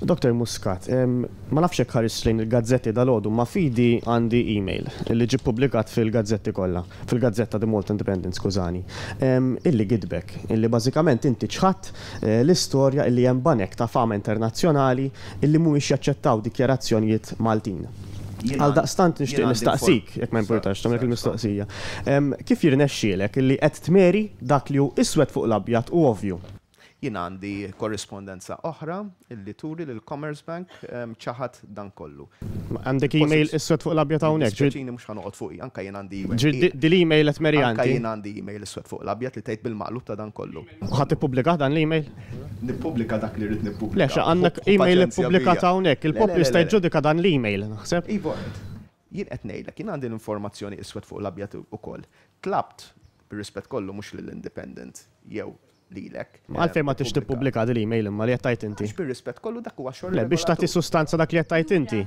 Dr. Muscat, ma nafx hekk ħares lejn il-gazzetti dal-għodu, ma fidi għandi e mail li ġib publikat fil-gazzetti kollha, fil-gazzetta The Malta Independent, skużani, illi gidbek, illi bażikament inti ċħat eh, l-istorja illi hemm banek ta' fama internazzjonali illi mhumiex jaċċettaw dikjarazzjonijiet Maltin. Għal daqstant nishtiq nistaqsik, jek ma importax, tamlek il-mistoqsija. Kif jirnexxielek illi qed tmeri dak li iswet fuq l u ovju jien għandi korrespondenza oħra illi turi l commerce Bank ċaħat dan kollu. Għandek email iswed fuq l-abja ta' unek. Ġiċini mux ħanuqot fuq, anka jien għandi e-mail. Dil-email għat merjanti. Anka jien għandi e-mail email iswed fuq l-abja li tajt bil-maqlub ta' dan kollu. Għat publika dan l-email? Nipublika dak li rrit nipublika. Lexa, għandak email publika ta' unek, il-pop jista' jġudika dan l mail naħseb? jien qed ngħidlek, jien għandi l-informazzjoni iswed fuq l-abjat ukoll. Tlabt bir-rispett kollu mhux lill-independent jew lilek. Għalfej ma tix tippubblika l-email imma li jattajt inti. Biex bir kollu dak u għaxor. Biex tagħti sustanza dak li jattajt inti.